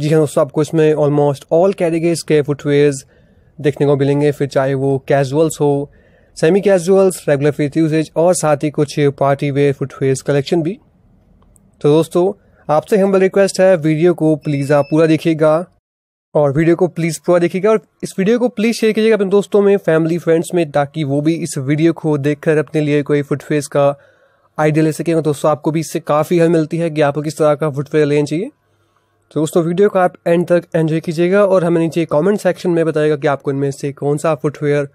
जी हाँ दोस्तों आपको इसमें ऑलमोस्ट ऑल कैटेगरीज के फुटवेयर्स देखने को मिलेंगे फिर चाहे वो कैजुअल्स हो सेमी कैजुअल्स रेगुलर फेस यूजेज और साथ ही कुछ पार्टी वेयर फुटवेयर्स कलेक्शन भी तो दोस्तों आपसे हम्बल रिक्वेस्ट है वीडियो को प्लीज़ आप पूरा देखिएगा और वीडियो को प्लीज़ पूरा देखिएगा और इस वीडियो को प्लीज़ शेयर कीजिएगा अपने दोस्तों में फैमिली फ्रेंड्स में ताकि वो भी इस वीडियो को देखकर अपने लिए कोई फुटवेयर का आइडिया ले सकेंगे दोस्तों आपको भी इससे काफ़ी हेल्प मिलती है कि आपको किस तरह का फुटवेयर लेना चाहिए तो दोस्तों वीडियो को आप एंड तक एंजॉय कीजिएगा और हमें नीचे कमेंट सेक्शन में बताएगा कि आपको इनमें से कौन सा फुटवेयर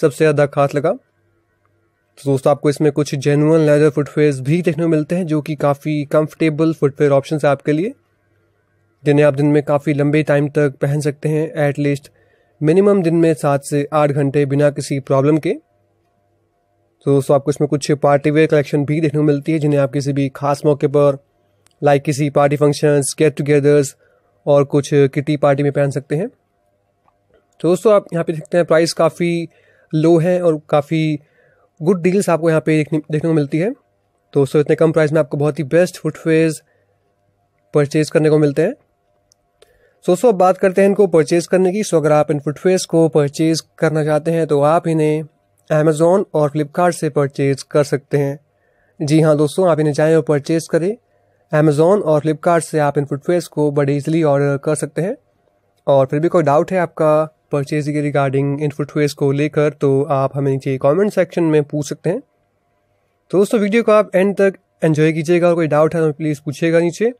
सबसे ज़्यादा खास लगा तो दोस्तों आपको इसमें कुछ जेनुअन लेदर फुटवेयर भी देखने को मिलते हैं जो कि काफ़ी कंफर्टेबल फुटवेयर ऑप्शन है आपके लिए जिन्हें आप दिन में काफ़ी लंबे टाइम तक पहन सकते हैं एटलीस्ट लीस्ट मिनिमम दिन में सात से आठ घंटे बिना किसी प्रॉब्लम के तो दोस्तों आपको इसमें कुछ पार्टीवेयर कलेक्शन भी देखने को मिलती है जिन्हें आप किसी भी खास मौके पर लाइक किसी पार्टी फंक्शंस गेट टुगेदर्स और कुछ किटी पार्टी में पहन सकते हैं तो दोस्तों आप यहाँ पे देखते हैं प्राइस काफ़ी लो है और काफ़ी गुड डील्स आपको यहाँ पे देखने को मिलती है तो दोस्तों इतने कम प्राइस में आपको बहुत ही बेस्ट फुटवेज परचेज करने को मिलते हैं सो सो अब बात करते हैं इनको परचेज करने की सो अगर आप इन फुटवेज को परचेज करना चाहते हैं तो आप इन्हें अमेजोन और फ्लिपकार्ट से परचेज कर सकते हैं जी हाँ दोस्तों आप इन्हें जाएँ और परचेज करें अमेजोन और फ्लिपकार्ट से आप इन फुटवेयर्स को बड़े इजीली ऑर्डर कर सकते हैं और फिर भी कोई डाउट है आपका परचेज के रिगार्डिंग इन फुटवेयर्स को लेकर तो आप हमें नीचे कॉमेंट सेक्शन में पूछ सकते हैं तो दोस्तों वीडियो को आप एंड तक एंजॉय कीजिएगा और कोई डाउट है तो प्लीज़ पूछिएगा नीचे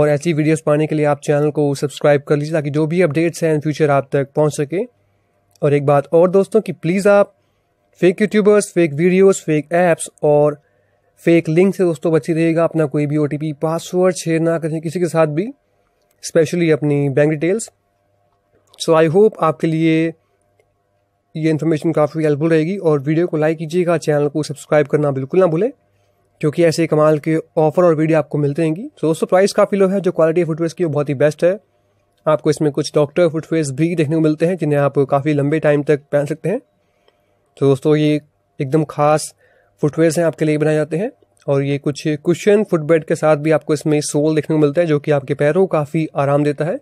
और ऐसी वीडियोस पाने के लिए आप चैनल को सब्सक्राइब कर लीजिए ताकि जो भी अपडेट्स हैं इन फ्यूचर आप तक पहुंच सके और एक बात और दोस्तों कि प्लीज़ आप fake YouTubers fake videos fake apps और फेक लिंक से दोस्तों बची रहेगा अपना कोई भी ओ पासवर्ड शेयर ना करें किसी के साथ भी स्पेशली अपनी bank details so I hope आपके लिए ये इन्फॉर्मेशन काफ़ी हेल्पफुल रहेगी और वीडियो को लाइक कीजिएगा चैनल को सब्सक्राइब करना बिल्कुल ना भूलें क्योंकि ऐसे कमाल के ऑफर और वीडियो आपको मिलते रहेंगी सो दोस्तों प्राइस काफ़ी लो है जो क्वालिटी फुटवेयर की वो बहुत ही बेस्ट है आपको इसमें कुछ डॉक्टर फुटवेयर्स भी देखने को मिलते हैं जिन्हें आप काफ़ी लंबे टाइम तक पहन सकते हैं तो दोस्तों ये एकदम खास फुटवेयर्स हैं आपके लिए बनाए जाते हैं और ये कुछ कुशन फुटबेड के साथ भी आपको इसमें सोल देखने को मिलता है जो कि आपके पैरों को काफ़ी आराम देता है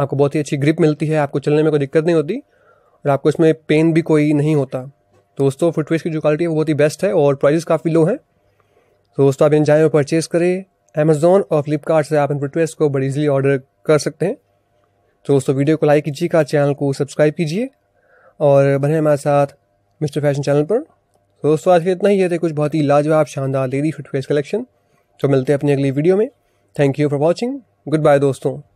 आपको बहुत ही अच्छी ग्रिप मिलती है आपको चलने में कोई दिक्कत नहीं होती और आपको इसमें पेन भी कोई नहीं होता तो दोस्तों फुटवेयर की जो क्वालिटी है वो बहुत ही बेस्ट है और प्राइस काफ़ी लो हैं तो दोस्तों आप इन जाए तो और परचेज़ करें अमेजोन और फ्लिपकार्ट से आप इन फुटवेयर्स को बड़ी इजिली ऑर्डर कर सकते हैं तो दोस्तों वीडियो को लाइक कीजिएगा चैनल को सब्सक्राइब कीजिए और बने हमारे साथ मिस्टर फैशन चैनल पर दोस्तों आज के इतना ही रहते थे कुछ बहुत ही लाजवाब शानदार लेडी फुटवेयर कलेक्शन तो मिलते हैं अपनी अगली वीडियो में thank you for watching goodbye दोस्तों